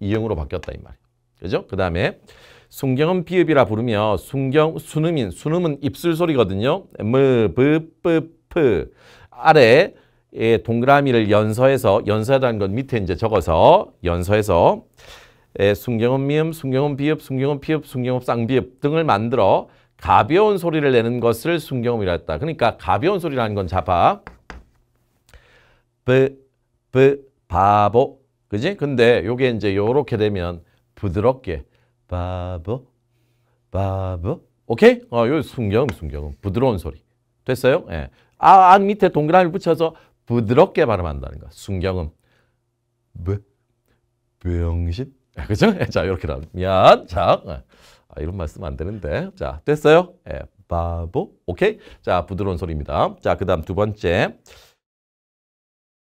이형으로 바뀌었다 이 말이에요. 그죠? 그 다음에 순경은 비읍이라 부르며 순경 순음인 순음은 입술 소리거든요. 무, 브, 뿌, 프 아래 에 동그라미를 연서해서 연서하다는 건 밑에 이제 적어서 연서해서 예, 순경음 미음, 순경음 비읍, 순경음 피읍, 순경음 쌍비읍 등을 만들어 가벼운 소리를 내는 것을 순경음이라 했다. 그러니까 가벼운 소리라는 건 잡아. 브, 브, 바보, 그지? 근데 요게 이제 요렇게 되면 부드럽게 바보 바보 오케이? 어, 요 순경 음 순경 음 부드러운 소리 됐어요? 예. 아, 안 밑에 동그라미 붙여서 부드럽게 발음한다는 거. 순경음. 뭐? 병신? 아, 그죠? 예, 자, 이렇게 나면 자, 어. 아, 이런 말씀 안 되는데. 자, 됐어요? 예, 바보. 오케이? 자, 부드러운 소리입니다. 자, 그 다음 두 번째.